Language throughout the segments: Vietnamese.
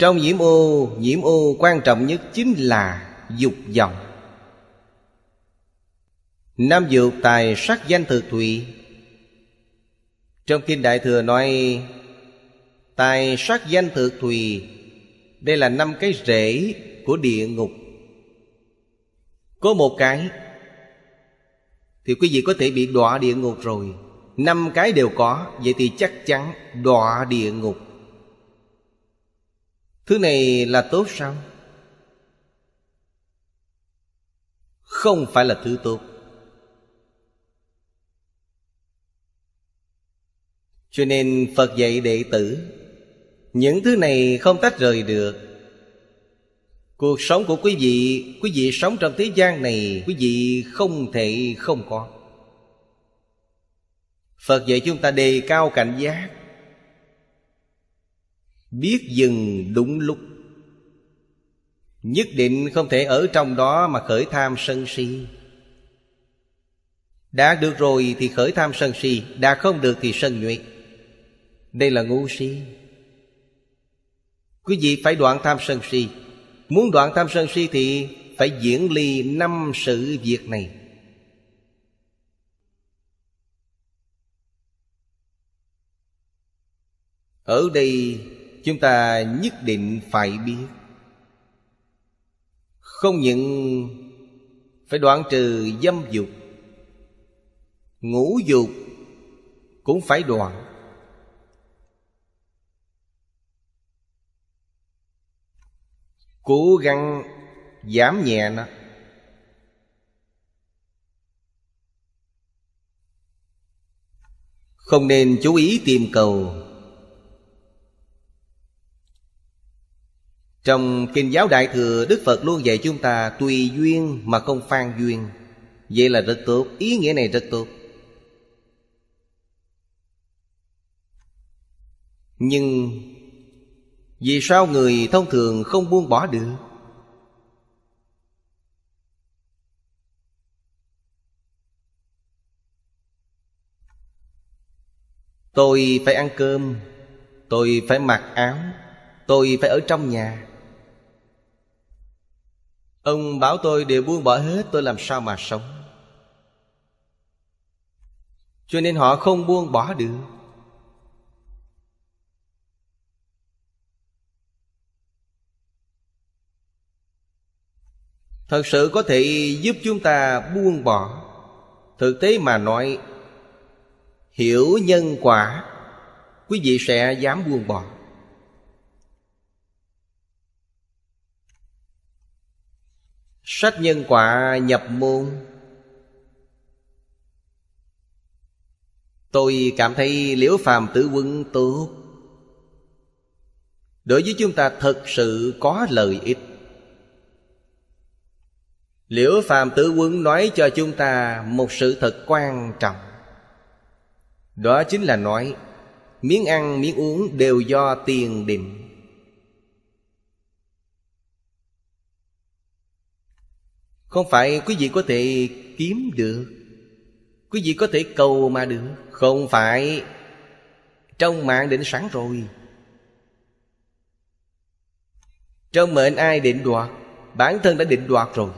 Trong nhiễm ô, nhiễm ô quan trọng nhất chính là dục vọng Nam dược tài sắc danh thực thụy Trong Kinh Đại Thừa nói Tài sắc danh thực thùy Đây là năm cái rễ của địa ngục Có một cái Thì quý vị có thể bị đọa địa ngục rồi Năm cái đều có Vậy thì chắc chắn đọa địa ngục Thứ này là tốt sao? Không phải là thứ tốt Cho nên Phật dạy đệ tử Những thứ này không tách rời được Cuộc sống của quý vị Quý vị sống trong thế gian này Quý vị không thể không có Phật dạy chúng ta đề cao cảnh giác biết dừng đúng lúc nhất định không thể ở trong đó mà khởi tham sân si đã được rồi thì khởi tham sân si đã không được thì sân nhuệ đây là ngu si quý vị phải đoạn tham sân si muốn đoạn tham sân si thì phải diễn ly năm sự việc này ở đây chúng ta nhất định phải biết không những phải đoạn trừ dâm dục ngũ dục cũng phải đoạn cố gắng giảm nhẹ nó không nên chú ý tìm cầu Trong Kinh giáo Đại Thừa Đức Phật luôn dạy chúng ta Tùy duyên mà không phan duyên Vậy là rất tốt Ý nghĩa này rất tốt Nhưng Vì sao người thông thường không buông bỏ được Tôi phải ăn cơm Tôi phải mặc áo Tôi phải ở trong nhà Ông bảo tôi đều buông bỏ hết tôi làm sao mà sống Cho nên họ không buông bỏ được Thật sự có thể giúp chúng ta buông bỏ Thực tế mà nói Hiểu nhân quả Quý vị sẽ dám buông bỏ Sách nhân quả nhập môn Tôi cảm thấy liễu phàm tử quân tốt Đối với chúng ta thật sự có lợi ích Liễu phàm tử quân nói cho chúng ta một sự thật quan trọng Đó chính là nói Miếng ăn miếng uống đều do tiền định Không phải quý vị có thể kiếm được Quý vị có thể cầu mà được Không phải Trong mạng định sẵn rồi Trong mệnh ai định đoạt Bản thân đã định đoạt rồi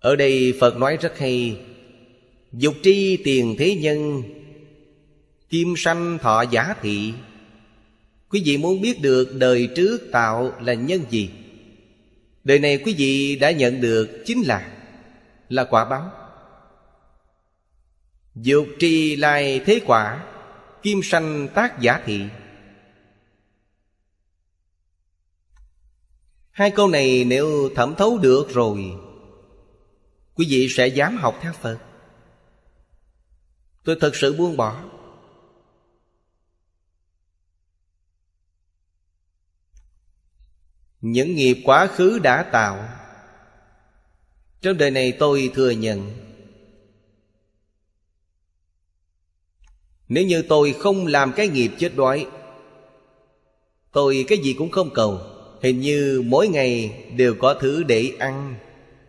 Ở đây Phật nói rất hay Dục tri tiền thế nhân Kim sanh thọ giả thị Quý vị muốn biết được đời trước tạo là nhân gì đời này quý vị đã nhận được chính là là quả báo dục trì lai thế quả kim sanh tác giả thị hai câu này nếu thẩm thấu được rồi quý vị sẽ dám học theo phật tôi thật sự buông bỏ những nghiệp quá khứ đã tạo trong đời này tôi thừa nhận nếu như tôi không làm cái nghiệp chết đói tôi cái gì cũng không cầu hình như mỗi ngày đều có thứ để ăn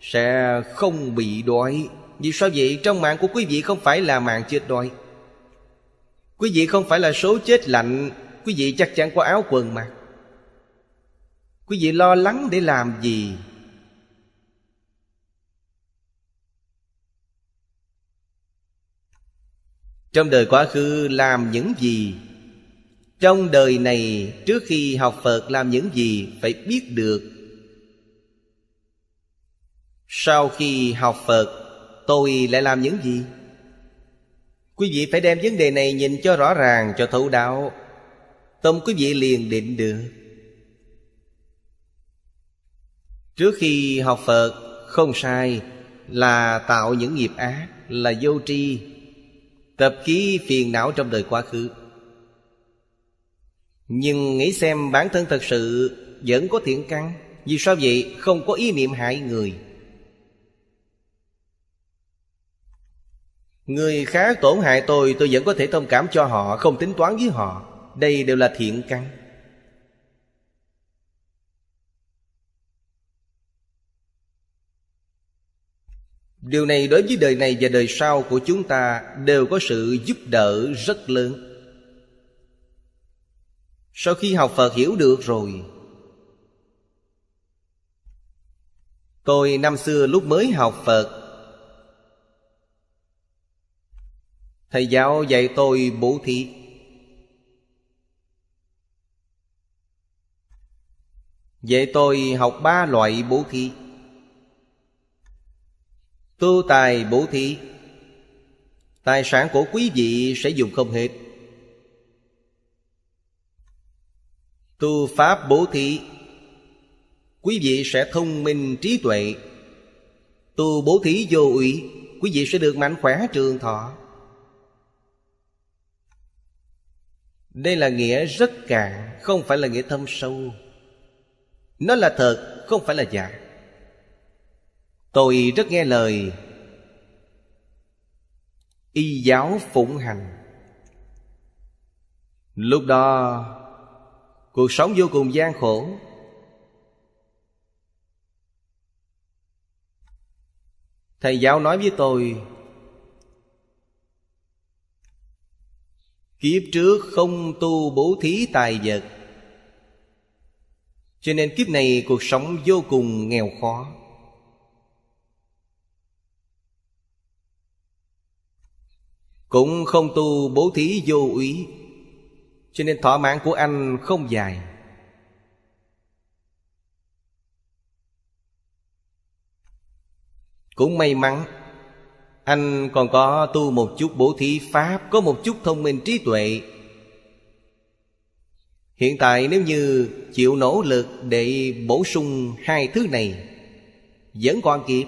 sẽ không bị đói vì sao vậy trong mạng của quý vị không phải là mạng chết đói quý vị không phải là số chết lạnh quý vị chắc chắn có áo quần mặc quý vị lo lắng để làm gì trong đời quá khứ làm những gì trong đời này trước khi học phật làm những gì phải biết được sau khi học phật tôi lại làm những gì quý vị phải đem vấn đề này nhìn cho rõ ràng cho thấu đáo tâm quý vị liền định được Trước khi học Phật không sai Là tạo những nghiệp ác Là vô tri Tập ký phiền não trong đời quá khứ Nhưng nghĩ xem bản thân thật sự Vẫn có thiện căn Vì sao vậy không có ý niệm hại người Người khác tổn hại tôi Tôi vẫn có thể thông cảm cho họ Không tính toán với họ Đây đều là thiện căn điều này đối với đời này và đời sau của chúng ta đều có sự giúp đỡ rất lớn sau khi học phật hiểu được rồi tôi năm xưa lúc mới học phật thầy giáo dạy tôi bố thí dạy tôi học ba loại bố thí tu tài bổ thí tài sản của quý vị sẽ dùng không hết tu pháp bổ thí quý vị sẽ thông minh trí tuệ tu bố thí vô ủy quý vị sẽ được mạnh khỏe trường thọ đây là nghĩa rất cạn không phải là nghĩa thâm sâu nó là thật không phải là giả tôi rất nghe lời y giáo phụng hành lúc đó cuộc sống vô cùng gian khổ thầy giáo nói với tôi kiếp trước không tu bố thí tài vật cho nên kiếp này cuộc sống vô cùng nghèo khó Cũng không tu bố thí vô úy Cho nên thỏa mãn của anh không dài Cũng may mắn Anh còn có tu một chút bố thí pháp Có một chút thông minh trí tuệ Hiện tại nếu như chịu nỗ lực để bổ sung hai thứ này Vẫn còn kịp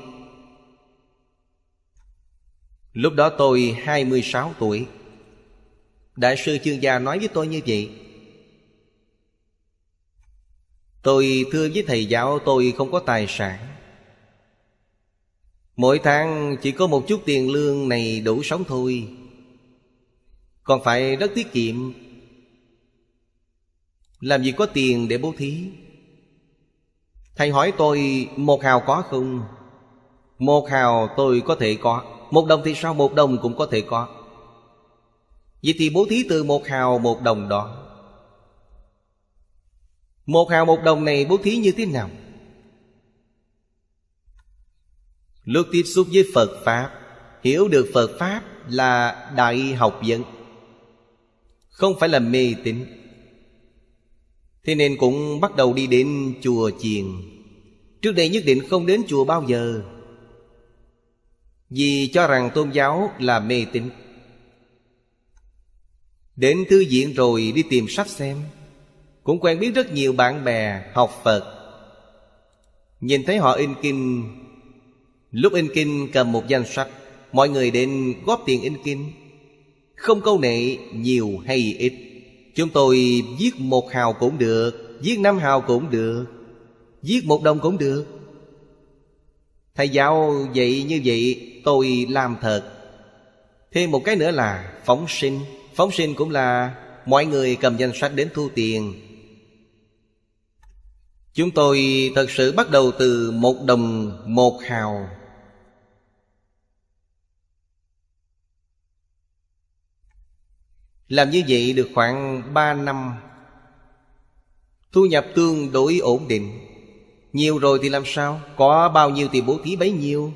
Lúc đó tôi 26 tuổi Đại sư chương gia nói với tôi như vậy Tôi thưa với thầy giáo tôi không có tài sản Mỗi tháng chỉ có một chút tiền lương này đủ sống thôi Còn phải rất tiết kiệm Làm gì có tiền để bố thí Thầy hỏi tôi một hào có không Một hào tôi có thể có một đồng thì sao một đồng cũng có thể có Vậy thì bố thí từ một hào một đồng đó Một hào một đồng này bố thí như thế nào? Lúc tiếp xúc với Phật Pháp Hiểu được Phật Pháp là đại học vấn Không phải là mê tín Thế nên cũng bắt đầu đi đến chùa chiền Trước đây nhất định không đến chùa bao giờ vì cho rằng tôn giáo là mê tín đến thư viện rồi đi tìm sách xem cũng quen biết rất nhiều bạn bè học phật nhìn thấy họ in kinh lúc in kinh cầm một danh sách mọi người đến góp tiền in kinh không câu nệ nhiều hay ít chúng tôi viết một hào cũng được viết năm hào cũng được viết một đồng cũng được thầy giáo vậy như vậy tôi làm thật thêm một cái nữa là phóng sinh phóng sinh cũng là mọi người cầm danh sách đến thu tiền chúng tôi thật sự bắt đầu từ một đồng một hào làm như vậy được khoảng ba năm thu nhập tương đối ổn định nhiều rồi thì làm sao Có bao nhiêu thì bố thí bấy nhiêu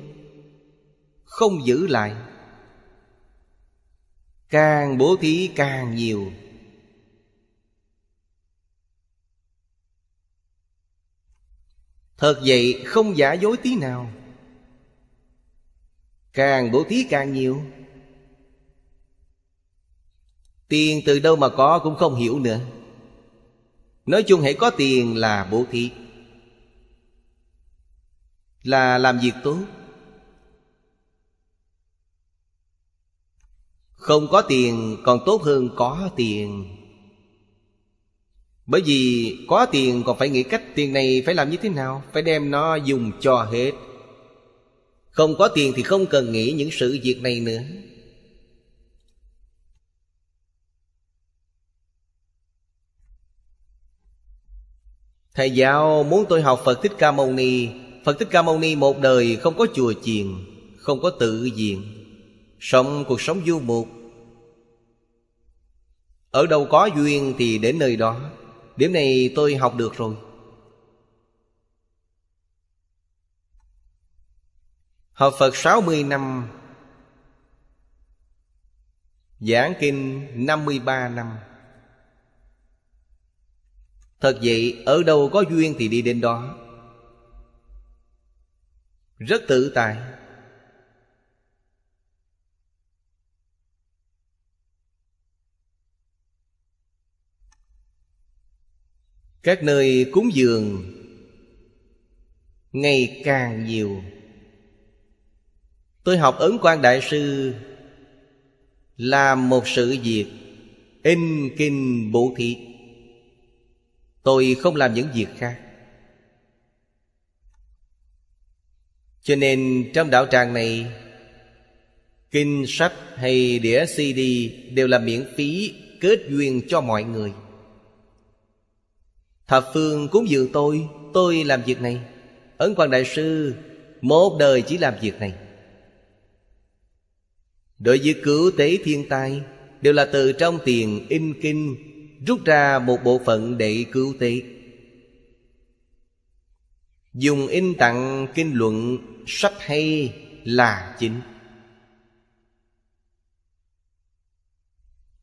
Không giữ lại Càng bố thí càng nhiều Thật vậy không giả dối tí nào Càng bố thí càng nhiều Tiền từ đâu mà có cũng không hiểu nữa Nói chung hãy có tiền là bố thí là làm việc tốt không có tiền còn tốt hơn có tiền bởi vì có tiền còn phải nghĩ cách tiền này phải làm như thế nào phải đem nó dùng cho hết không có tiền thì không cần nghĩ những sự việc này nữa Thầy giáo muốn tôi học Phật Thích Ca Mâu Ni Phật Thích Ca Mâu Ni một đời không có chùa chiền Không có tự diện Sống cuộc sống du mục Ở đâu có duyên thì đến nơi đó Điểm này tôi học được rồi Học Phật 60 năm Giảng kinh 53 năm Thật vậy, ở đâu có duyên thì đi đến đó rất tự tại các nơi cúng dường ngày càng nhiều tôi học ấn quan đại sư làm một sự việc in kinh bộ thị tôi không làm những việc khác Cho nên trong đạo tràng này Kinh sách hay đĩa CD đều là miễn phí kết duyên cho mọi người Thập phương cúng dường tôi Tôi làm việc này Ấn Quang Đại Sư Một đời chỉ làm việc này Đối với cứu tế thiên tai Đều là từ trong tiền in kinh Rút ra một bộ phận để cứu tế Dùng in tặng kinh luận sách hay là chính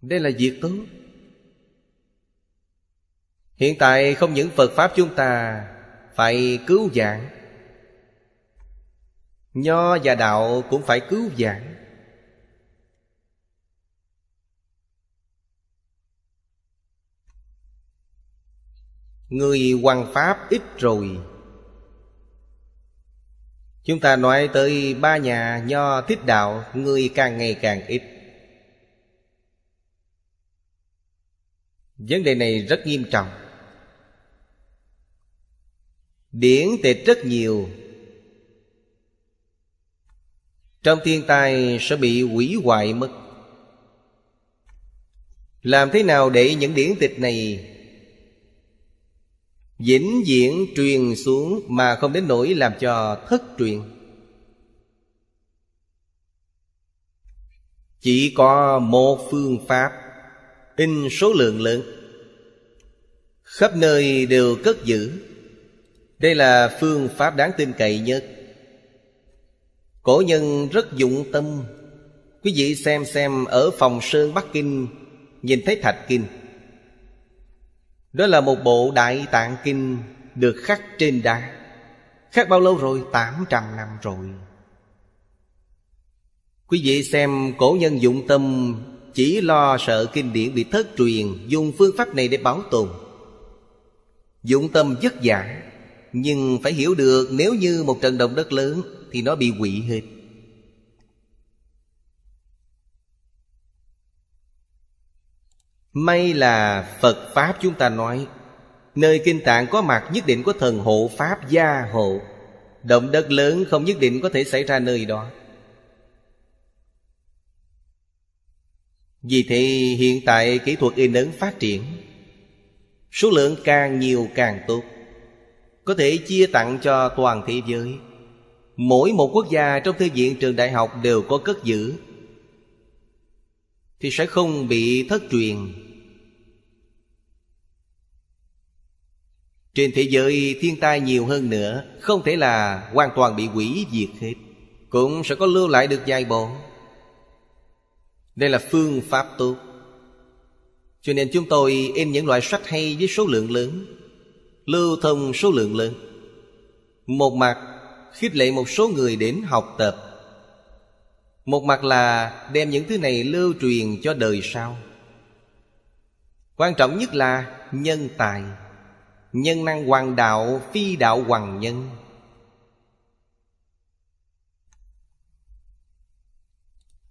đây là việc tốt hiện tại không những phật pháp chúng ta phải cứu giảng nho và đạo cũng phải cứu giảng người hoàng pháp ít rồi Chúng ta nói tới ba nhà nho thích đạo Người càng ngày càng ít Vấn đề này rất nghiêm trọng Điển tịch rất nhiều Trong thiên tai sẽ bị hủy hoại mất Làm thế nào để những điển tịch này vĩnh viễn truyền xuống mà không đến nỗi làm cho thất truyền chỉ có một phương pháp in số lượng lớn khắp nơi đều cất giữ đây là phương pháp đáng tin cậy nhất cổ nhân rất dụng tâm quý vị xem xem ở phòng sơn bắc kinh nhìn thấy thạch kinh đó là một bộ Đại Tạng Kinh được khắc trên đá Khắc bao lâu rồi? 800 năm rồi Quý vị xem cổ nhân dụng tâm Chỉ lo sợ kinh điển bị thất truyền Dùng phương pháp này để bảo tồn Dụng tâm vất giả Nhưng phải hiểu được nếu như một trận động đất lớn Thì nó bị hủy hết May là Phật Pháp chúng ta nói Nơi kinh tạng có mặt nhất định có thần hộ Pháp gia hộ Động đất lớn không nhất định có thể xảy ra nơi đó Vì thế hiện tại kỹ thuật in ấn phát triển Số lượng càng nhiều càng tốt Có thể chia tặng cho toàn thế giới Mỗi một quốc gia trong thư viện trường đại học đều có cất giữ thì sẽ không bị thất truyền trên thế giới thiên tai nhiều hơn nữa không thể là hoàn toàn bị hủy diệt hết cũng sẽ có lưu lại được vài bộ đây là phương pháp tốt cho nên chúng tôi in những loại sách hay với số lượng lớn lưu thông số lượng lớn một mặt khích lệ một số người đến học tập một mặt là đem những thứ này lưu truyền cho đời sau Quan trọng nhất là nhân tài Nhân năng hoàng đạo phi đạo hoàng nhân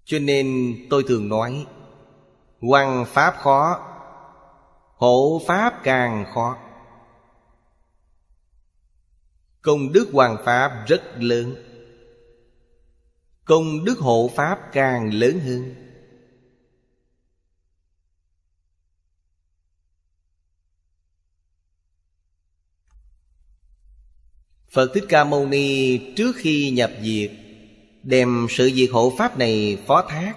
Cho nên tôi thường nói Hoàng pháp khó Hộ pháp càng khó Công đức hoàng pháp rất lớn Công đức hộ Pháp càng lớn hơn Phật Thích Ca Mâu Ni trước khi nhập diệt Đem sự diệt hộ Pháp này phó thác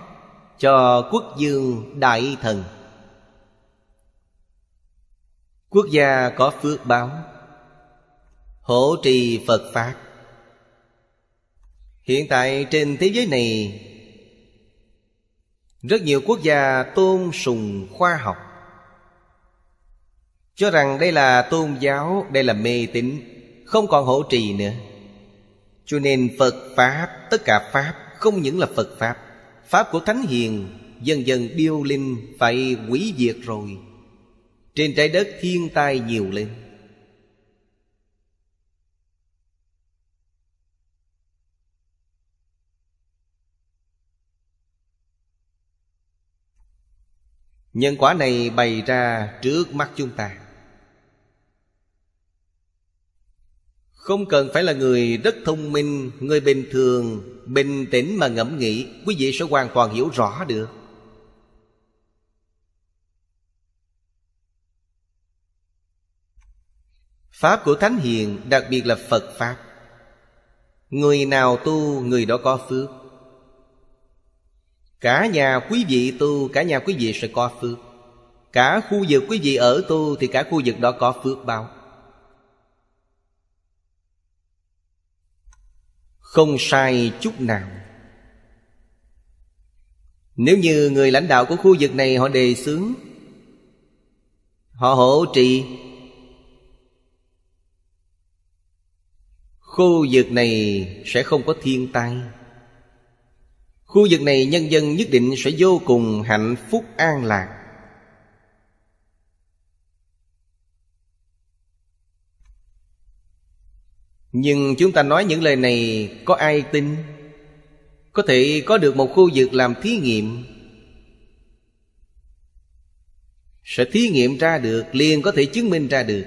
Cho quốc dương Đại Thần Quốc gia có phước báo Hỗ trì Phật Pháp hiện tại trên thế giới này rất nhiều quốc gia tôn sùng khoa học cho rằng đây là tôn giáo đây là mê tín không còn hỗ trì nữa cho nên phật pháp tất cả pháp không những là phật pháp pháp của thánh hiền dần dần điêu linh phải quỷ diệt rồi trên trái đất thiên tai nhiều lên Nhân quả này bày ra trước mắt chúng ta Không cần phải là người rất thông minh Người bình thường Bình tĩnh mà ngẫm nghĩ Quý vị sẽ hoàn toàn hiểu rõ được Pháp của Thánh Hiền Đặc biệt là Phật Pháp Người nào tu người đó có phước Cả nhà quý vị tu Cả nhà quý vị sẽ có phước Cả khu vực quý vị ở tu Thì cả khu vực đó có phước bao Không sai chút nào Nếu như người lãnh đạo của khu vực này Họ đề xướng Họ hỗ trì Khu vực này sẽ không có thiên tai Khu vực này nhân dân nhất định sẽ vô cùng hạnh phúc an lạc Nhưng chúng ta nói những lời này có ai tin? Có thể có được một khu vực làm thí nghiệm Sẽ thí nghiệm ra được liền có thể chứng minh ra được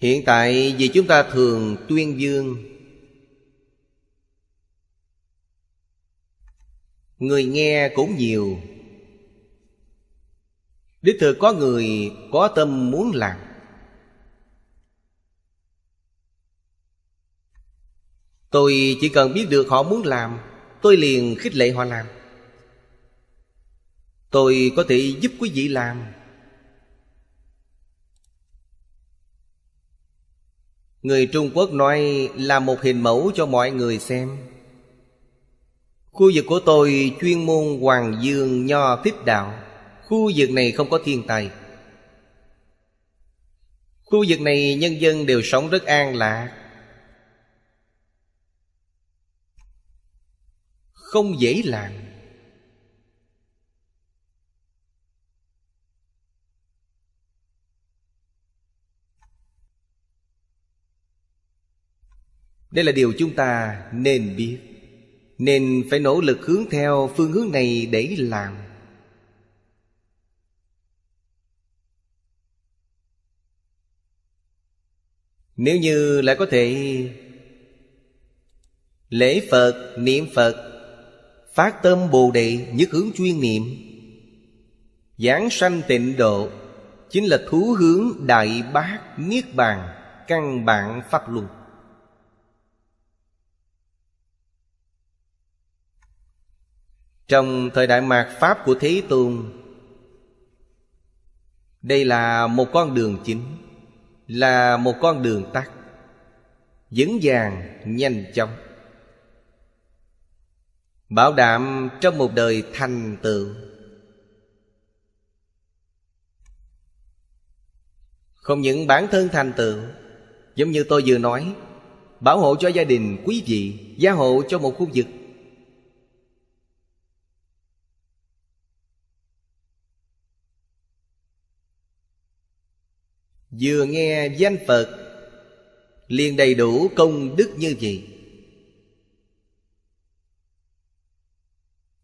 hiện tại vì chúng ta thường tuyên dương người nghe cũng nhiều đích thực có người có tâm muốn làm tôi chỉ cần biết được họ muốn làm tôi liền khích lệ họ làm tôi có thể giúp quý vị làm Người Trung Quốc nói là một hình mẫu cho mọi người xem Khu vực của tôi chuyên môn Hoàng Dương Nho Thích Đạo Khu vực này không có thiên tài Khu vực này nhân dân đều sống rất an lạc Không dễ làm Đây là điều chúng ta nên biết Nên phải nỗ lực hướng theo phương hướng này để làm Nếu như lại có thể Lễ Phật, niệm Phật Phát tâm Bồ Đề nhất hướng chuyên niệm Giảng sanh tịnh độ Chính là thú hướng Đại Bác Niết Bàn Căn bản Pháp luật Trong thời đại mạt Pháp của Thế Tôn Đây là một con đường chính Là một con đường tắt Vững vàng, nhanh chóng Bảo đảm trong một đời thành tựu Không những bản thân thành tựu Giống như tôi vừa nói Bảo hộ cho gia đình quý vị Gia hộ cho một khu vực Vừa nghe danh Phật liền đầy đủ công đức như vậy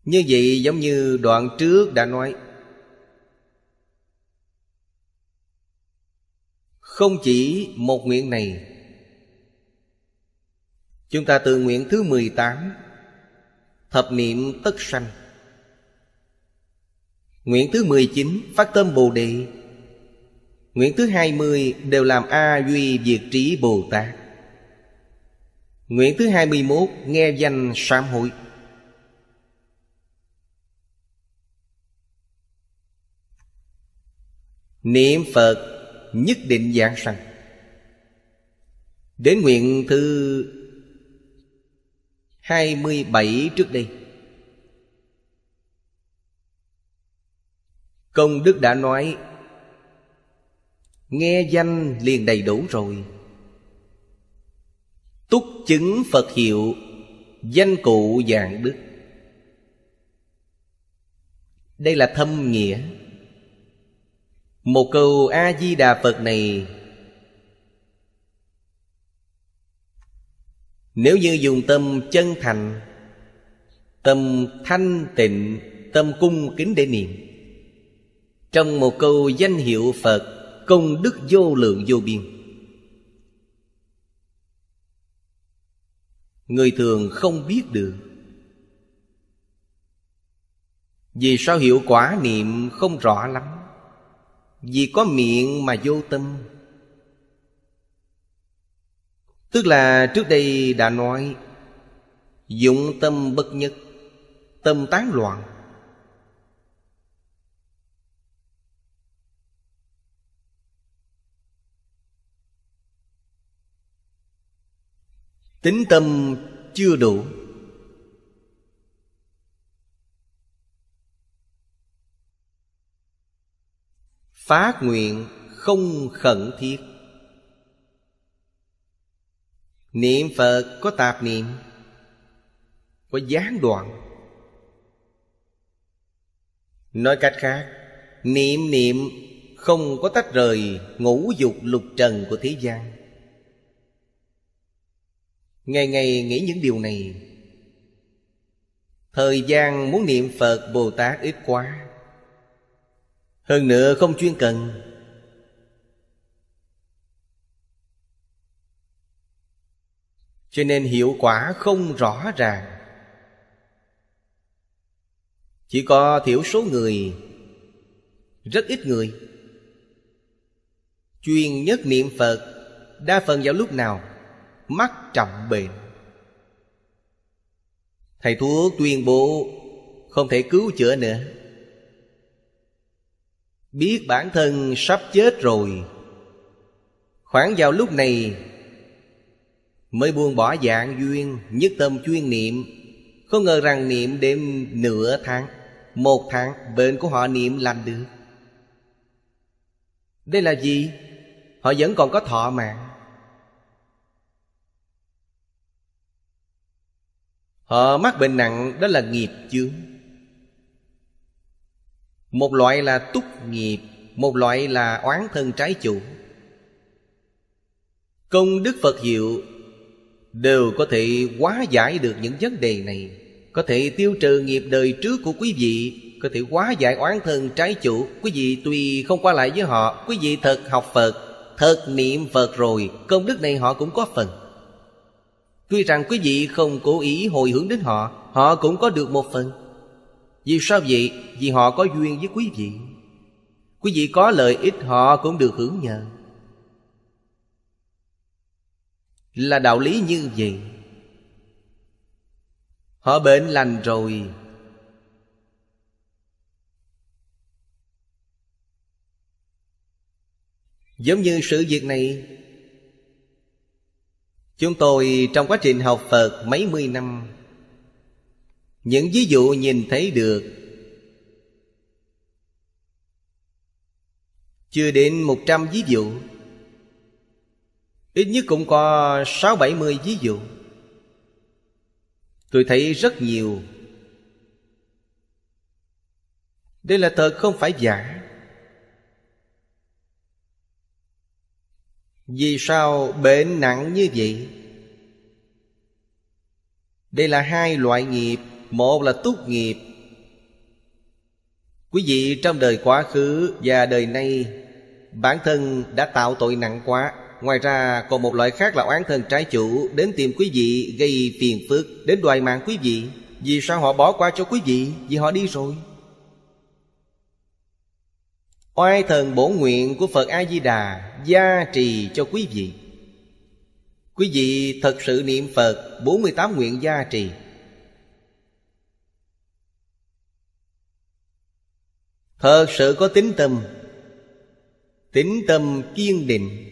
Như vậy giống như đoạn trước đã nói Không chỉ một nguyện này Chúng ta từ nguyện thứ 18 Thập niệm tất sanh Nguyện thứ 19 Phát tâm Bồ Đề Nguyện thứ hai mươi đều làm A Duy Diệt Trí Bồ Tát Nguyện thứ hai mươi 21 nghe danh sám hối Niệm Phật nhất định giảng sanh Đến nguyện thứ 27 trước đây Công đức đã nói Nghe danh liền đầy đủ rồi Túc chứng Phật hiệu Danh cụ dạng đức Đây là thâm nghĩa Một câu A-di-đà Phật này Nếu như dùng tâm chân thành Tâm thanh tịnh Tâm cung kính để niệm Trong một câu danh hiệu Phật công đức vô lượng vô biên người thường không biết được vì sao hiệu quả niệm không rõ lắm vì có miệng mà vô tâm tức là trước đây đã nói dụng tâm bất nhất tâm tán loạn tính tâm chưa đủ phát nguyện không khẩn thiết niệm phật có tạp niệm có gián đoạn nói cách khác niệm niệm không có tách rời ngũ dục lục trần của thế gian Ngày ngày nghĩ những điều này Thời gian muốn niệm Phật Bồ Tát ít quá Hơn nữa không chuyên cần Cho nên hiệu quả không rõ ràng Chỉ có thiểu số người Rất ít người Chuyên nhất niệm Phật Đa phần vào lúc nào mắc trọng bệnh thầy thuốc tuyên bố không thể cứu chữa nữa biết bản thân sắp chết rồi khoảng vào lúc này mới buông bỏ dạng duyên nhất tâm chuyên niệm không ngờ rằng niệm đêm nửa tháng một tháng bệnh của họ niệm lành được đây là gì họ vẫn còn có thọ mạng Họ mắc bệnh nặng đó là nghiệp chướng Một loại là túc nghiệp Một loại là oán thân trái chủ Công đức Phật hiệu Đều có thể hóa giải được những vấn đề này Có thể tiêu trừ nghiệp đời trước của quý vị Có thể hóa giải oán thân trái chủ Quý vị tuy không qua lại với họ Quý vị thật học Phật Thật niệm Phật rồi Công đức này họ cũng có phần Tuy rằng quý vị không cố ý hồi hướng đến họ Họ cũng có được một phần Vì sao vậy? Vì họ có duyên với quý vị Quý vị có lợi ích họ cũng được hưởng nhờ Là đạo lý như vậy Họ bệnh lành rồi Giống như sự việc này Chúng tôi trong quá trình học Phật mấy mươi năm Những ví dụ nhìn thấy được Chưa đến 100 ví dụ Ít nhất cũng có 6-70 ví dụ Tôi thấy rất nhiều Đây là thật không phải giả Vì sao bệnh nặng như vậy? Đây là hai loại nghiệp Một là túc nghiệp Quý vị trong đời quá khứ và đời nay Bản thân đã tạo tội nặng quá Ngoài ra còn một loại khác là oán thân trái chủ Đến tìm quý vị gây phiền phức Đến đòi mạng quý vị Vì sao họ bỏ qua cho quý vị Vì họ đi rồi oai thần bổ nguyện của phật a di đà gia trì cho quý vị quý vị thật sự niệm phật 48 nguyện gia trì thật sự có tính tâm tính tâm kiên định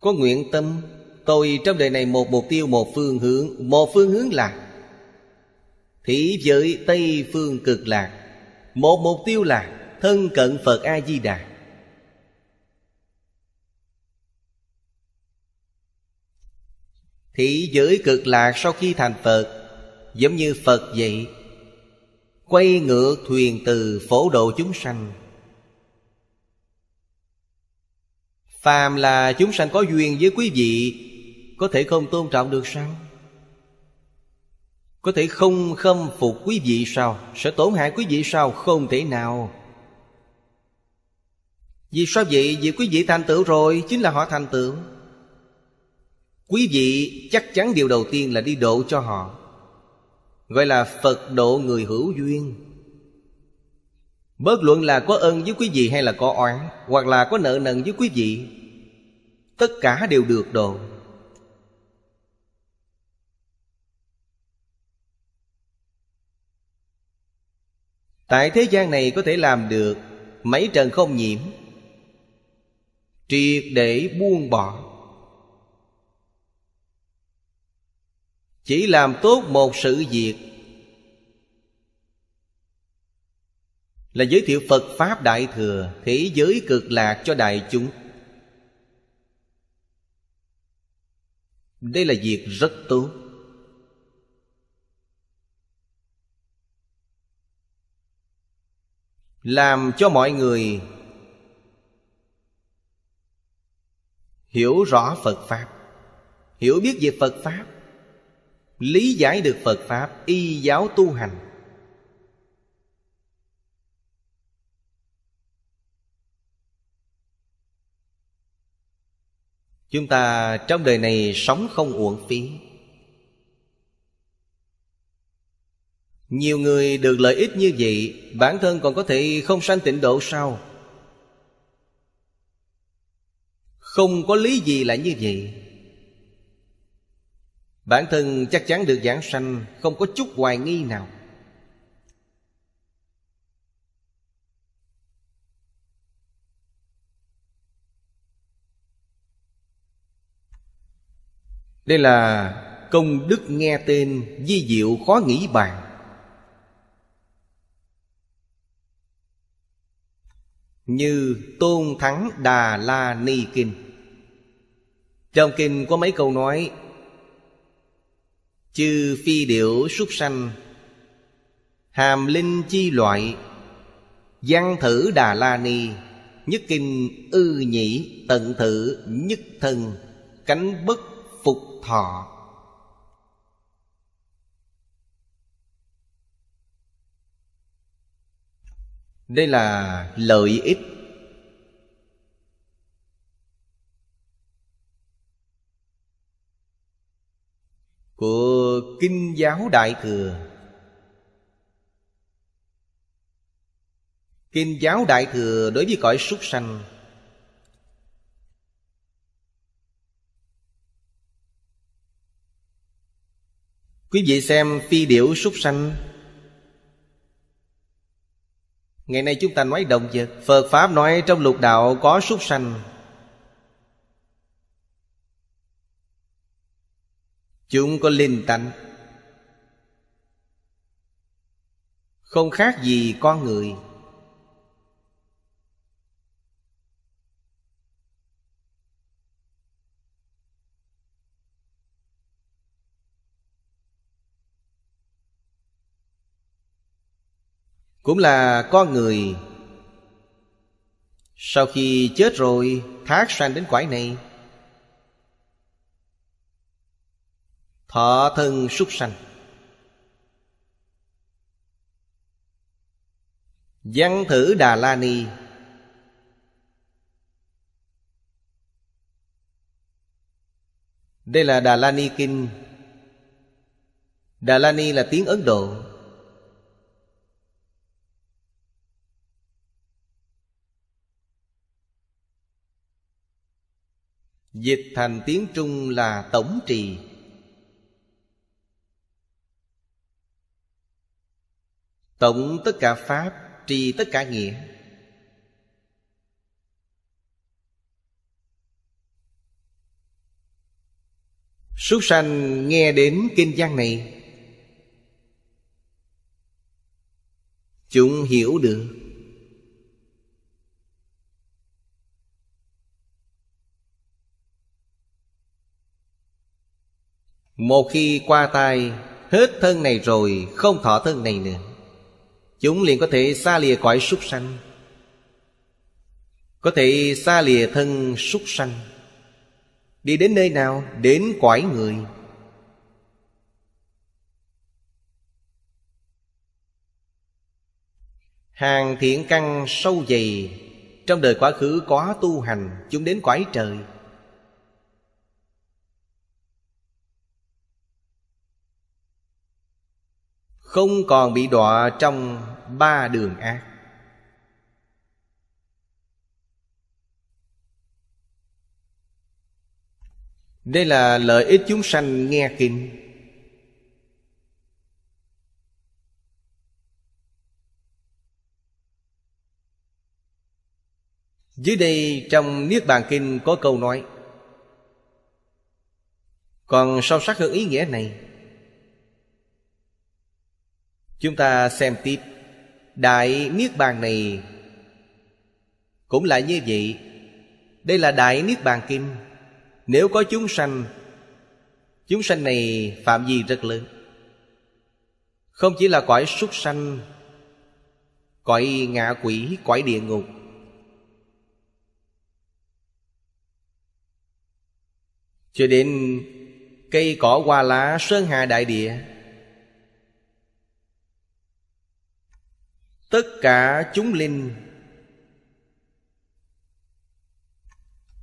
có nguyện tâm tôi trong đời này một mục tiêu một phương hướng một phương hướng là thị giới tây phương cực lạc một mục tiêu là thân cận phật a di đà Thị giới cực lạc sau khi thành Phật Giống như Phật vậy Quay ngựa thuyền từ phổ độ chúng sanh Phàm là chúng sanh có duyên với quý vị Có thể không tôn trọng được sao? Có thể không khâm phục quý vị sao Sẽ tổn hại quý vị sao Không thể nào Vì sao vậy Vì quý vị thành tựu rồi Chính là họ thành tựu Quý vị chắc chắn điều đầu tiên là đi độ cho họ Gọi là Phật độ người hữu duyên Bớt luận là có ơn với quý vị hay là có oán Hoặc là có nợ nần với quý vị Tất cả đều được độ tại thế gian này có thể làm được mấy trần không nhiễm triệt để buông bỏ chỉ làm tốt một sự việc là giới thiệu phật pháp đại thừa thế giới cực lạc cho đại chúng đây là việc rất tốt làm cho mọi người hiểu rõ phật pháp hiểu biết về phật pháp lý giải được phật pháp y giáo tu hành chúng ta trong đời này sống không uổng phí Nhiều người được lợi ích như vậy Bản thân còn có thể không sanh tịnh độ sao Không có lý gì là như vậy Bản thân chắc chắn được giảng sanh Không có chút hoài nghi nào Đây là công đức nghe tên Di diệu khó nghĩ bàn Như Tôn Thắng Đà La Ni Kinh Trong kinh có mấy câu nói Chư phi điểu súc sanh Hàm linh chi loại Văn thử Đà La Ni Nhất kinh ư nhĩ tận thử nhất thân Cánh bất phục thọ đây là lợi ích của kinh giáo đại thừa kinh giáo đại thừa đối với cõi súc sanh quý vị xem phi điểu súc sanh Ngày nay chúng ta nói động vật Phật Pháp nói trong lục đạo có súc sanh Chúng có linh tánh Không khác gì con người cũng là con người sau khi chết rồi thác sanh đến quải này thọ thân súc sanh văn thử đà la ni đây là đà la ni kinh đà la ni là tiếng ấn độ Dịch thành tiếng Trung là tổng trì Tổng tất cả Pháp Trì tất cả nghĩa Súc sanh nghe đến kinh văn này Chúng hiểu được Một khi qua tay Hết thân này rồi Không thọ thân này nữa Chúng liền có thể xa lìa cõi súc sanh Có thể xa lìa thân súc sanh Đi đến nơi nào? Đến cõi người Hàng thiện căn sâu dày Trong đời quá khứ có tu hành Chúng đến cõi trời không còn bị đọa trong ba đường ác đây là lợi ích chúng sanh nghe kinh dưới đây trong niết bàn kinh có câu nói còn sâu sắc hơn ý nghĩa này Chúng ta xem tiếp Đại Niết Bàn này Cũng là như vậy Đây là Đại Niết Bàn Kim Nếu có chúng sanh Chúng sanh này phạm gì rất lớn Không chỉ là cõi súc sanh Cõi ngạ quỷ, cõi địa ngục Cho đến cây cỏ hoa lá sơn hà đại địa tất cả chúng linh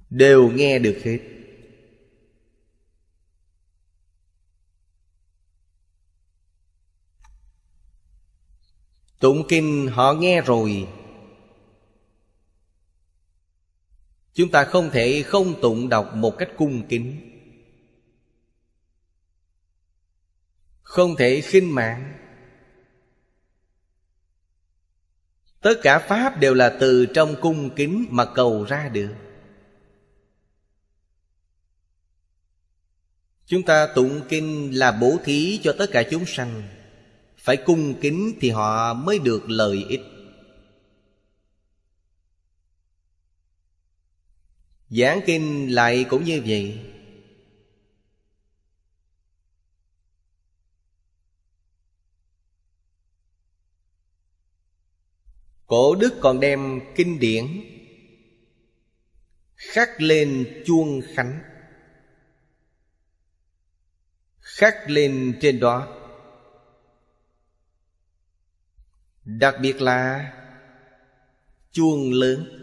đều nghe được hết tụng kinh họ nghe rồi chúng ta không thể không tụng đọc một cách cung kính không thể khinh mạng tất cả pháp đều là từ trong cung kính mà cầu ra được chúng ta tụng kinh là bổ thí cho tất cả chúng sanh phải cung kính thì họ mới được lợi ích giảng kinh lại cũng như vậy cổ đức còn đem kinh điển khắc lên chuông khánh khắc lên trên đó đặc biệt là chuông lớn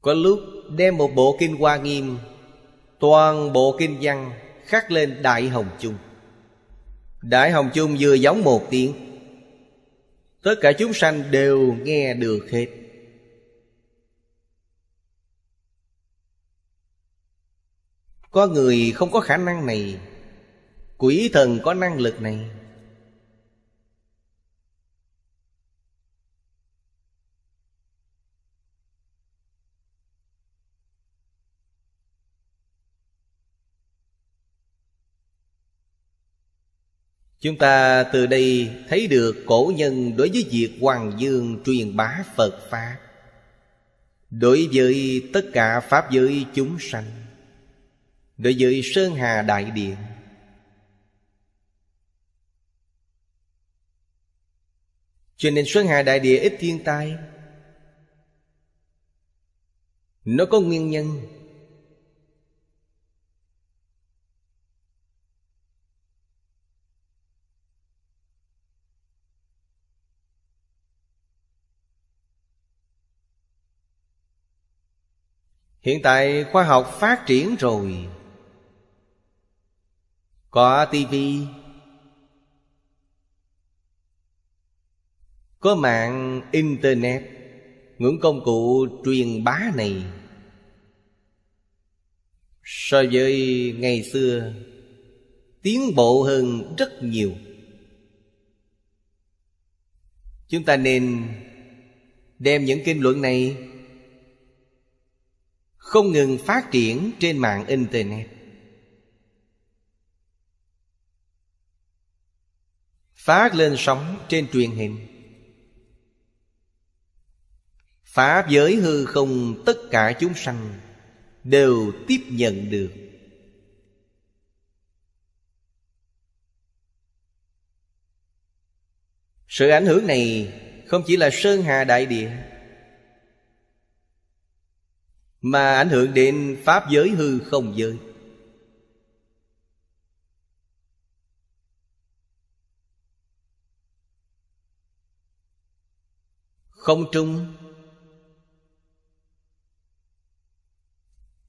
có lúc đem một bộ kinh hoa nghiêm toàn bộ kinh văn khắc lên đại hồng chung Đại Hồng Chung vừa giống một tiếng Tất cả chúng sanh đều nghe được hết Có người không có khả năng này Quỷ thần có năng lực này Chúng ta từ đây thấy được cổ nhân đối với việc Hoàng Dương truyền bá Phật Pháp Đối với tất cả Pháp giới chúng sanh Đối với Sơn Hà Đại Điện Cho nên Sơn Hà Đại Địa ít thiên tai Nó có nguyên nhân Hiện tại khoa học phát triển rồi Có tivi Có mạng Internet Ngưỡng công cụ truyền bá này So với ngày xưa Tiến bộ hơn rất nhiều Chúng ta nên đem những kinh luận này không ngừng phát triển trên mạng internet phát lên sóng trên truyền hình pháp giới hư không tất cả chúng sanh đều tiếp nhận được sự ảnh hưởng này không chỉ là sơn hà đại địa mà ảnh hưởng đến pháp giới hư không giới không trung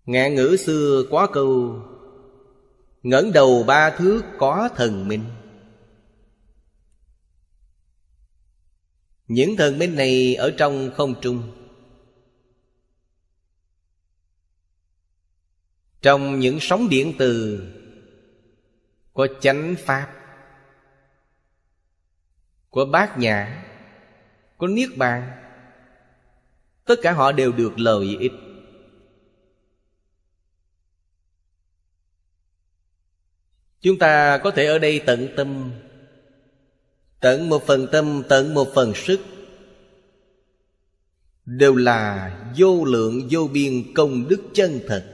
ngạn ngữ xưa quá câu ngẩng đầu ba thước có thần minh những thần minh này ở trong không trung trong những sóng điện từ của chánh pháp của bát nhã của niết bàn tất cả họ đều được lợi ích chúng ta có thể ở đây tận tâm tận một phần tâm tận một phần sức đều là vô lượng vô biên công đức chân thật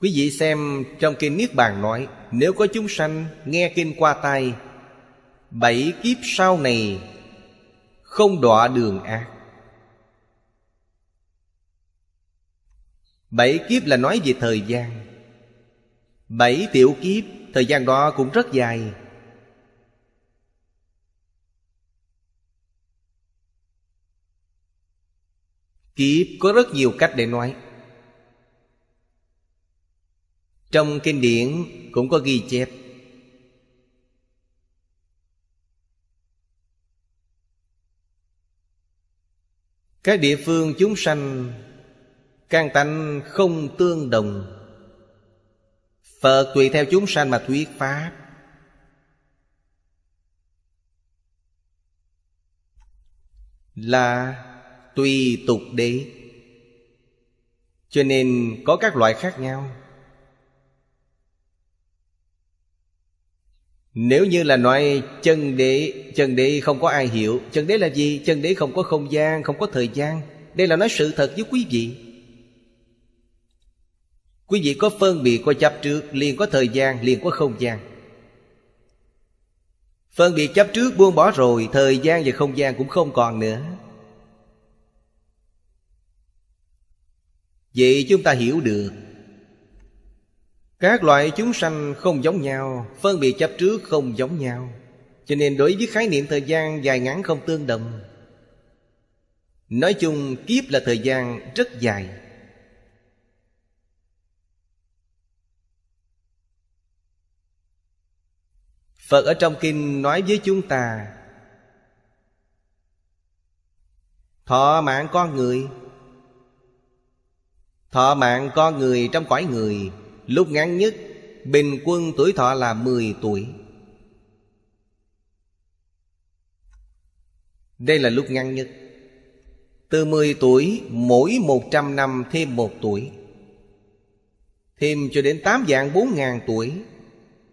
Quý vị xem trong kinh Niết Bàn nói Nếu có chúng sanh nghe kinh qua tay Bảy kiếp sau này Không đọa đường ác Bảy kiếp là nói về thời gian Bảy tiểu kiếp Thời gian đó cũng rất dài Kiếp có rất nhiều cách để nói trong kinh điển cũng có ghi chép các địa phương chúng sanh căn tánh không tương đồng phật tùy theo chúng sanh mà thuyết pháp là tùy tục đế cho nên có các loại khác nhau nếu như là nói chân đế chân đế không có ai hiểu chân đế là gì chân đế không có không gian không có thời gian đây là nói sự thật với quý vị quý vị có phân biệt có chấp trước liền có thời gian liền có không gian phân biệt chấp trước buông bỏ rồi thời gian và không gian cũng không còn nữa vậy chúng ta hiểu được các loại chúng sanh không giống nhau phân biệt chấp trước không giống nhau cho nên đối với khái niệm thời gian dài ngắn không tương đồng nói chung kiếp là thời gian rất dài phật ở trong kinh nói với chúng ta thọ mạng con người thọ mạng con người trong cõi người Lúc ngắn nhất Bình quân tuổi thọ là 10 tuổi Đây là lúc ngắn nhất Từ 10 tuổi Mỗi 100 năm thêm một tuổi Thêm cho đến 8 dạng 4 ngàn tuổi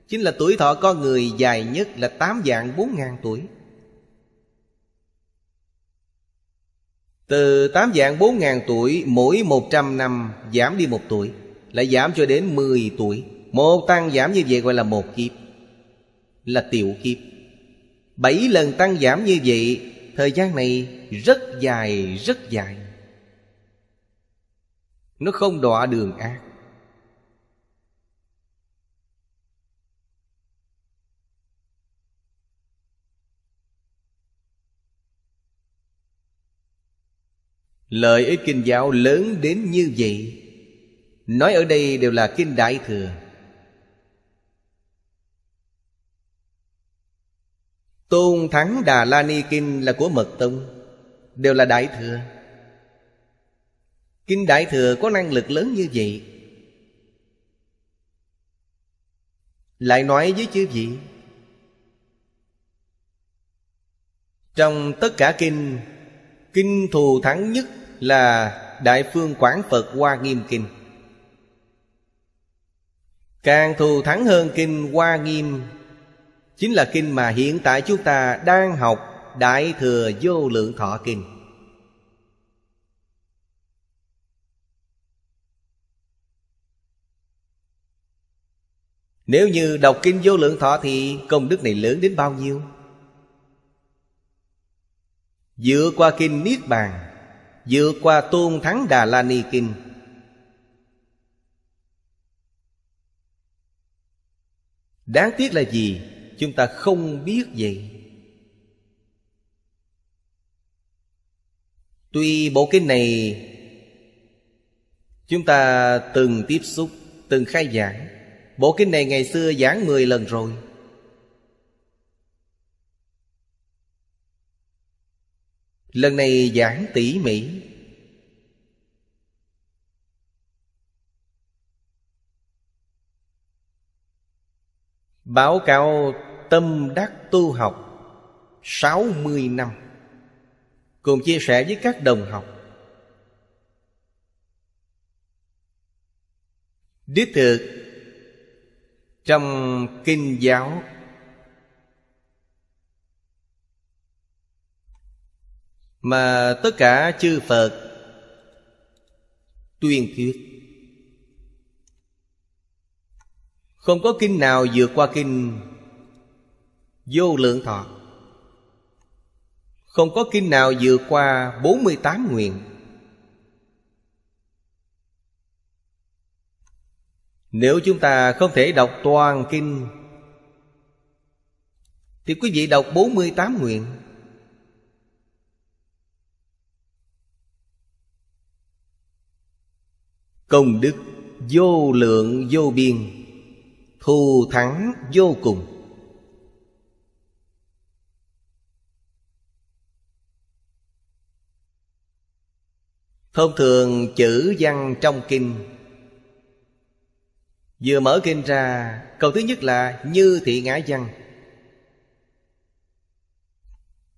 Chính là tuổi thọ con người dài nhất là 8 dạng 4 ngàn tuổi Từ 8 dạng 4 ngàn tuổi Mỗi 100 năm giảm đi một tuổi lại giảm cho đến 10 tuổi một tăng giảm như vậy gọi là một kiếp là tiểu kiếp bảy lần tăng giảm như vậy thời gian này rất dài rất dài nó không đọa đường ác lợi ích kinh giáo lớn đến như vậy Nói ở đây đều là kinh Đại Thừa Tôn Thắng Đà La Ni Kinh là của Mật Tông Đều là Đại Thừa Kinh Đại Thừa có năng lực lớn như vậy Lại nói với chư vị Trong tất cả kinh Kinh thù thắng nhất là Đại Phương Quảng Phật Hoa Nghiêm Kinh Càng thù thắng hơn kinh Hoa Nghiêm Chính là kinh mà hiện tại chúng ta đang học Đại Thừa Vô Lượng Thọ Kinh Nếu như đọc kinh vô lượng thọ thì công đức này lớn đến bao nhiêu? Dựa qua kinh Niết Bàn Dựa qua Tôn Thắng Đà La Ni Kinh Đáng tiếc là gì? Chúng ta không biết vậy Tuy bộ kinh này Chúng ta từng tiếp xúc Từng khai giảng Bộ kinh này ngày xưa giảng 10 lần rồi Lần này giảng tỉ mỉ Báo cáo tâm đắc tu học 60 năm Cùng chia sẻ với các đồng học Đích thực Trong kinh giáo Mà tất cả chư Phật Tuyên thuyết Không có kinh nào vượt qua kinh Vô lượng thọ Không có kinh nào vượt qua 48 nguyện Nếu chúng ta không thể đọc toàn kinh Thì quý vị đọc 48 nguyện Công đức vô lượng vô biên thù thắng vô cùng thông thường chữ văn trong kinh vừa mở kinh ra câu thứ nhất là như thị ngã văn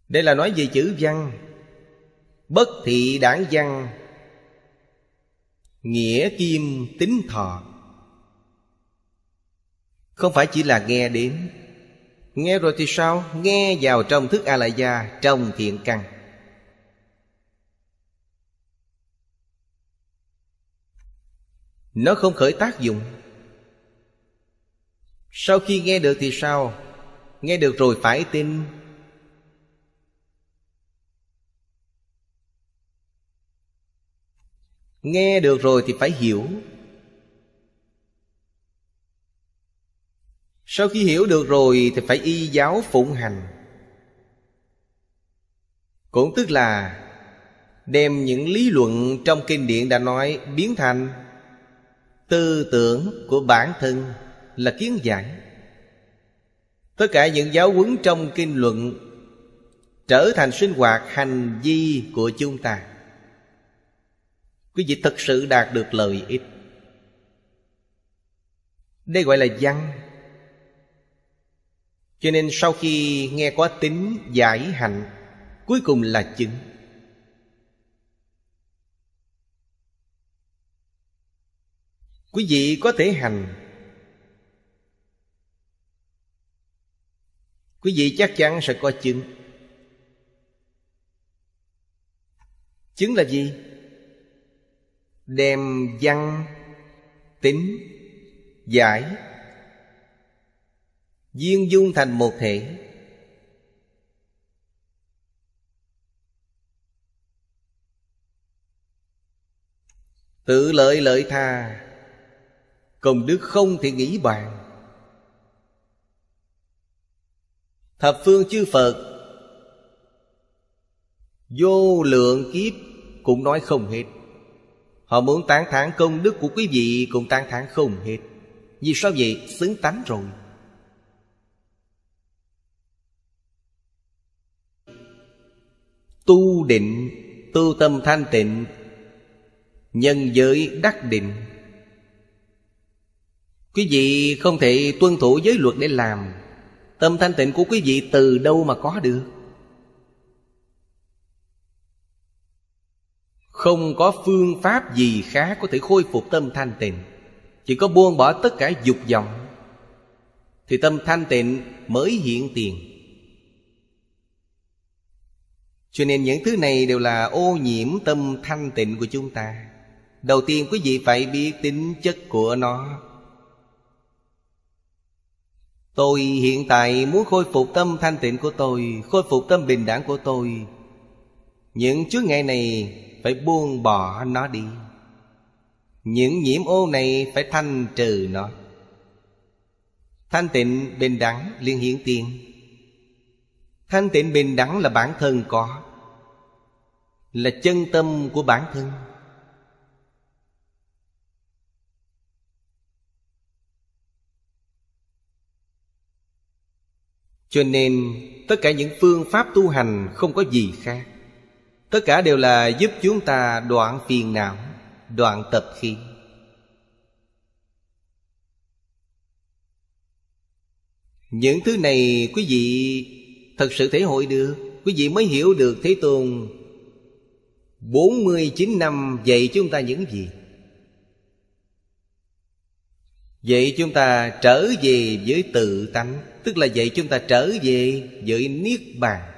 đây là nói về chữ văn bất thị đảng văn nghĩa kim tính thọ không phải chỉ là nghe đến Nghe rồi thì sao? Nghe vào trong thức a la gia Trong thiện căn Nó không khởi tác dụng Sau khi nghe được thì sao? Nghe được rồi phải tin Nghe được rồi thì phải hiểu sau khi hiểu được rồi thì phải y giáo phụng hành cũng tức là đem những lý luận trong kinh điển đã nói biến thành tư tưởng của bản thân là kiến giải tất cả những giáo huấn trong kinh luận trở thành sinh hoạt hành vi của chúng ta quý vị thực sự đạt được lợi ích đây gọi là văn cho nên sau khi nghe có tính giải hạnh Cuối cùng là chứng Quý vị có thể hành Quý vị chắc chắn sẽ có chứng Chứng là gì? Đem văn tính giải Duyên dung thành một thể Tự lợi lợi tha Công đức không thì nghĩ bàn Thập phương chư Phật Vô lượng kiếp cũng nói không hết Họ muốn tán thán công đức của quý vị Cũng tán thán không hết Vì sao vậy? Xứng tánh rồi tu định tu tâm thanh tịnh nhân giới đắc định quý vị không thể tuân thủ giới luật để làm tâm thanh tịnh của quý vị từ đâu mà có được không có phương pháp gì khác có thể khôi phục tâm thanh tịnh chỉ có buông bỏ tất cả dục vọng thì tâm thanh tịnh mới hiện tiền cho nên những thứ này đều là ô nhiễm tâm thanh tịnh của chúng ta Đầu tiên quý vị phải biết tính chất của nó Tôi hiện tại muốn khôi phục tâm thanh tịnh của tôi Khôi phục tâm bình đẳng của tôi Những chứa ngại này phải buông bỏ nó đi Những nhiễm ô này phải thanh trừ nó Thanh tịnh bình đẳng liên hiển tiền Thanh tịnh bình đẳng là bản thân có là chân tâm của bản thân cho nên tất cả những phương pháp tu hành không có gì khác tất cả đều là giúp chúng ta đoạn phiền não đoạn tập khí những thứ này quý vị thật sự thể hội được quý vị mới hiểu được thế tôn 49 năm dạy chúng ta những gì? Vậy chúng ta trở về với tự tánh Tức là dạy chúng ta trở về với Niết Bàn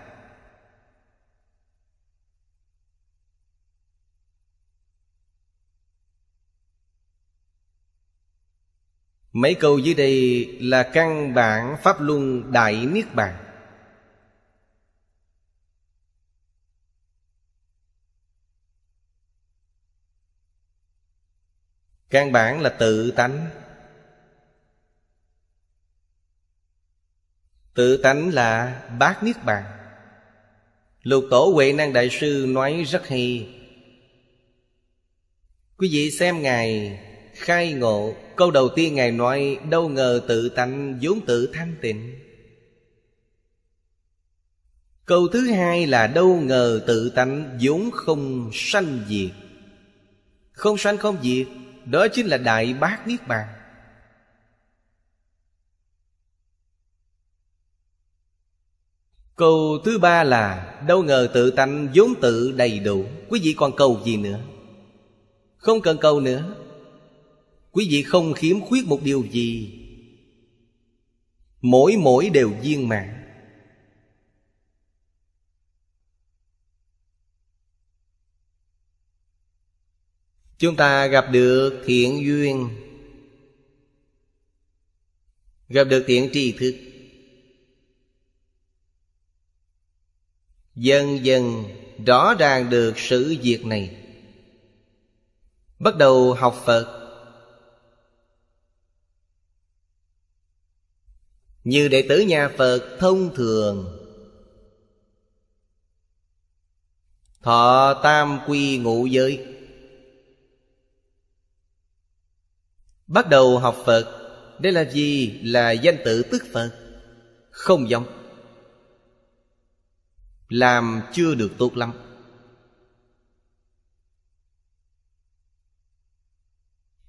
Mấy câu dưới đây là căn bản Pháp Luân Đại Niết Bàn căn bản là tự tánh tự tánh là bát niết bàn lục tổ huệ năng đại sư nói rất hay quý vị xem ngài khai ngộ câu đầu tiên ngài nói đâu ngờ tự tánh vốn tự thanh tịnh câu thứ hai là đâu ngờ tự tánh vốn không sanh diệt không sanh không diệt đó chính là Đại Bác Niết Bàn Câu thứ ba là Đâu ngờ tự tánh vốn tự đầy đủ Quý vị còn cầu gì nữa Không cần cầu nữa Quý vị không khiếm khuyết một điều gì Mỗi mỗi đều viên mạng Chúng ta gặp được thiện duyên Gặp được thiện tri thức Dần dần rõ ràng được sự việc này Bắt đầu học Phật Như đệ tử nhà Phật thông thường Thọ tam quy ngũ giới Bắt đầu học Phật Đây là gì? Là danh tự tức Phật Không giống Làm chưa được tốt lắm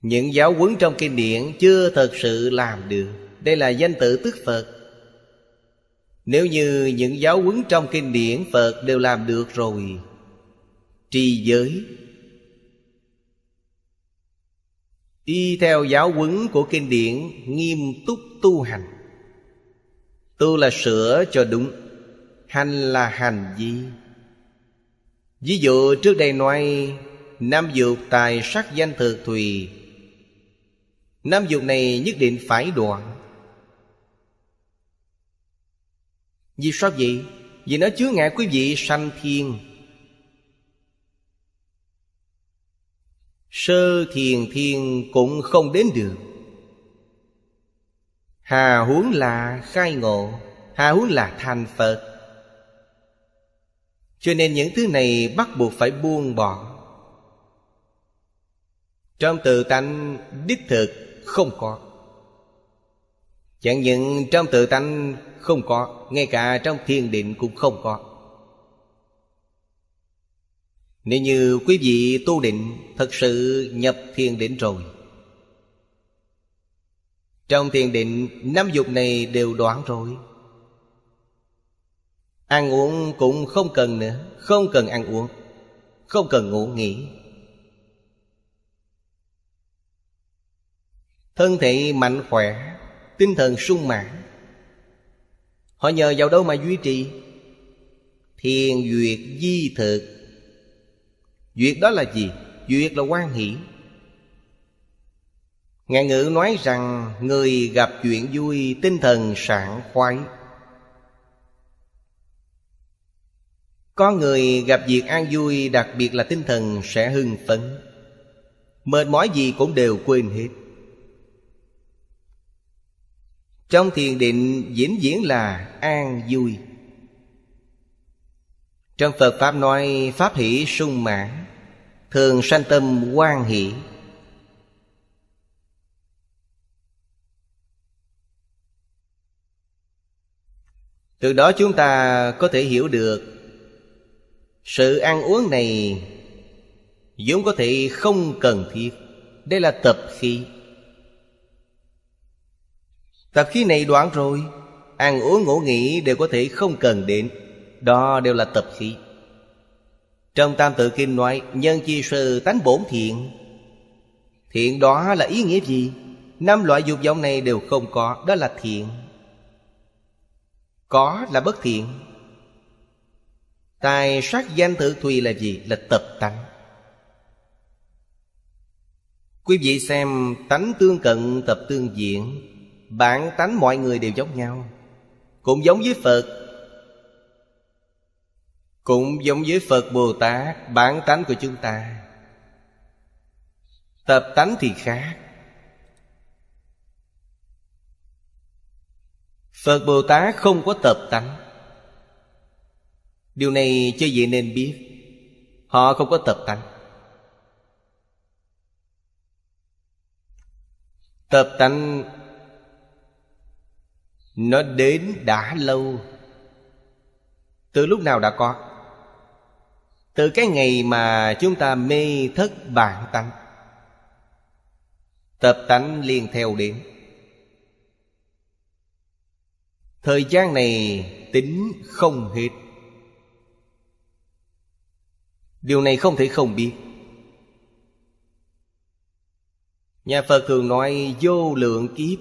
Những giáo huấn trong kinh điển chưa thật sự làm được Đây là danh tự tức Phật Nếu như những giáo huấn trong kinh điển Phật đều làm được rồi Trì giới y theo giáo huấn của kinh điển nghiêm túc tu hành tu là sửa cho đúng hành là hành gì? ví dụ trước đây nói nam dục tài sắc danh thực thùy nam dục này nhất định phải đoạn vì sao vậy vì nó chứa ngại quý vị sanh thiên Sơ thiền thiền cũng không đến được Hà huống là khai ngộ Hà huống là thành Phật Cho nên những thứ này bắt buộc phải buông bỏ Trong tự tánh đích thực không có Chẳng những trong tự tánh không có Ngay cả trong thiền định cũng không có nếu như quý vị tu định Thật sự nhập thiền định rồi Trong thiền định Năm dục này đều đoán rồi Ăn uống cũng không cần nữa Không cần ăn uống Không cần ngủ nghỉ Thân thể mạnh khỏe Tinh thần sung mãn Họ nhờ vào đâu mà duy trì Thiền duyệt di thực duyệt đó là gì duyệt là quan hỷ ngạn ngữ nói rằng người gặp chuyện vui tinh thần sảng khoái có người gặp việc an vui đặc biệt là tinh thần sẽ hưng phấn mệt mỏi gì cũng đều quên hết trong thiền định diễn diễn là an vui trong phật pháp nói pháp hỷ sung mãn thường sanh tâm quan hỷ từ đó chúng ta có thể hiểu được sự ăn uống này vốn có thể không cần thiết đây là tập khí tập khí này đoạn rồi ăn uống ngủ nghỉ đều có thể không cần đến đó đều là tập khí trong Tam Tự kinh nói Nhân chi sư tánh bổn thiện Thiện đó là ý nghĩa gì? Năm loại dục vọng này đều không có Đó là thiện Có là bất thiện Tài sát danh tự thùy là gì? Là tập tánh Quý vị xem tánh tương cận tập tương diện Bản tánh mọi người đều giống nhau Cũng giống với Phật cũng giống với phật bồ tát bản tánh của chúng ta tập tánh thì khác phật bồ tát không có tập tánh điều này cho vậy nên biết họ không có tập tánh tập tánh nó đến đã lâu từ lúc nào đã có từ cái ngày mà chúng ta mê thất bản tánh tập tánh liền theo đến thời gian này tính không hết điều này không thể không biết nhà phật thường nói vô lượng kiếp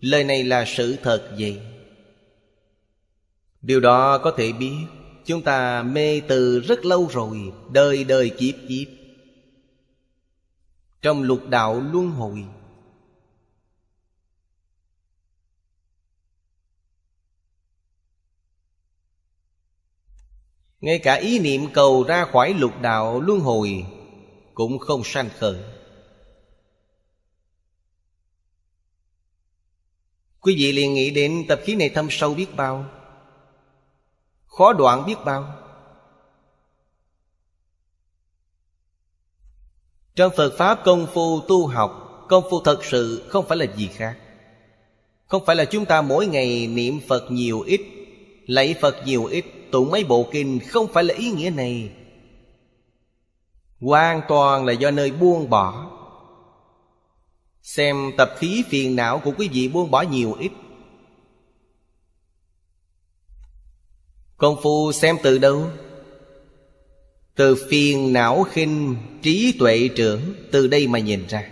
lời này là sự thật vậy điều đó có thể biết Chúng ta mê từ rất lâu rồi Đời đời kiếp kiếp Trong lục đạo luân hồi Ngay cả ý niệm cầu ra khỏi lục đạo luân hồi Cũng không sanh khởi Quý vị liền nghĩ đến tập khí này thâm sâu biết bao khó đoạn biết bao trong phật pháp công phu tu học công phu thật sự không phải là gì khác không phải là chúng ta mỗi ngày niệm phật nhiều ít lạy phật nhiều ít tụng mấy bộ kinh không phải là ý nghĩa này hoàn toàn là do nơi buông bỏ xem tập khí phiền não của quý vị buông bỏ nhiều ít Công phu xem từ đâu? Từ phiền não khinh trí tuệ trưởng Từ đây mà nhìn ra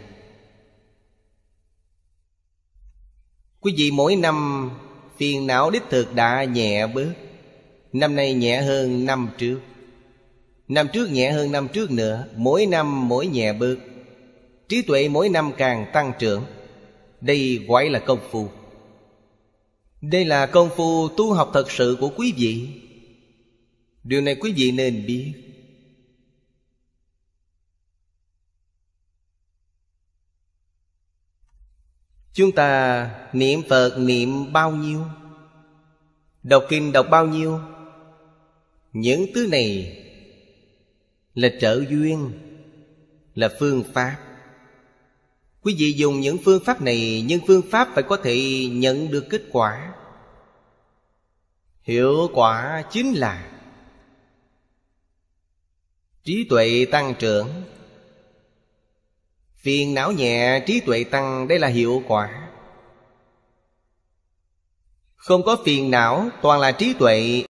Quý vị mỗi năm phiền não đích thực đã nhẹ bớt Năm nay nhẹ hơn năm trước Năm trước nhẹ hơn năm trước nữa Mỗi năm mỗi nhẹ bớt Trí tuệ mỗi năm càng tăng trưởng Đây gọi là công phu đây là công phu tu học thật sự của quý vị Điều này quý vị nên biết Chúng ta niệm Phật niệm bao nhiêu Đọc kinh đọc bao nhiêu Những thứ này Là trợ duyên Là phương pháp Quý vị dùng những phương pháp này Nhưng phương pháp phải có thể nhận được kết quả Hiệu quả chính là Trí tuệ tăng trưởng Phiền não nhẹ trí tuệ tăng Đây là hiệu quả Không có phiền não toàn là trí tuệ